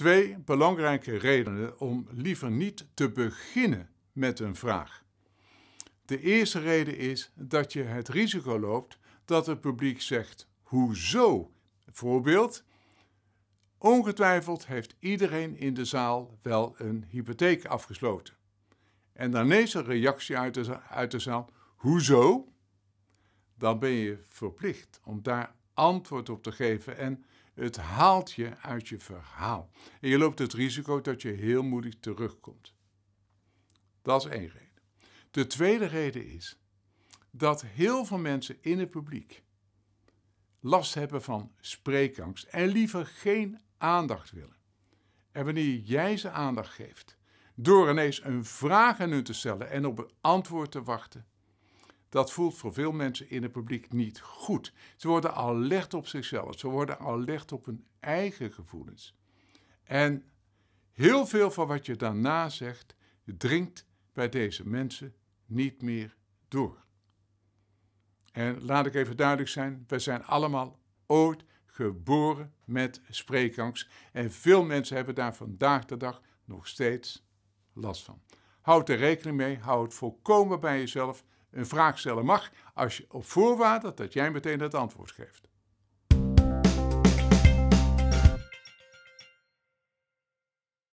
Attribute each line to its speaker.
Speaker 1: twee belangrijke redenen om liever niet te beginnen met een vraag. De eerste reden is dat je het risico loopt dat het publiek zegt: Hoezo? Voorbeeld: Ongetwijfeld heeft iedereen in de zaal wel een hypotheek afgesloten. En dan is een reactie uit de, uit de zaal: Hoezo? Dan ben je verplicht om daar antwoord op te geven. En het haalt je uit je verhaal. En je loopt het risico dat je heel moeilijk terugkomt. Dat is één reden. De tweede reden is dat heel veel mensen in het publiek last hebben van spreekangst en liever geen aandacht willen. En wanneer jij ze aandacht geeft, door ineens een vraag aan hun te stellen en op een antwoord te wachten, dat voelt voor veel mensen in het publiek niet goed. Ze worden al op zichzelf, ze worden al op hun eigen gevoelens. En heel veel van wat je daarna zegt, dringt bij deze mensen niet meer door. En laat ik even duidelijk zijn, we zijn allemaal ooit geboren met spreekangst. En veel mensen hebben daar vandaag de dag nog steeds last van. Houd er rekening mee, hou het volkomen bij jezelf een vraag stellen mag, als je op voorwaarde dat jij meteen het antwoord geeft.